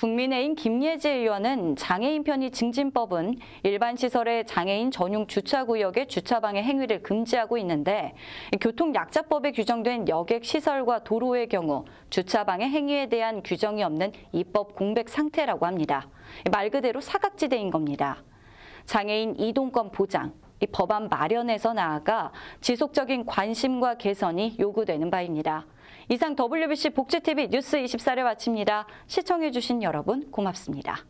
국민의힘 김예지 의원은 장애인 편의 증진법은 일반 시설의 장애인 전용 주차구역의 주차방의 행위를 금지하고 있는데 교통약자법에 규정된 여객시설과 도로의 경우 주차방의 행위에 대한 규정이 없는 입법 공백 상태라고 합니다. 말 그대로 사각지대인 겁니다. 장애인 이동권 보장, 이 법안 마련에서 나아가 지속적인 관심과 개선이 요구되는 바입니다. 이상 WBC 복지TV 뉴스 24를 마칩니다. 시청해주신 여러분 고맙습니다.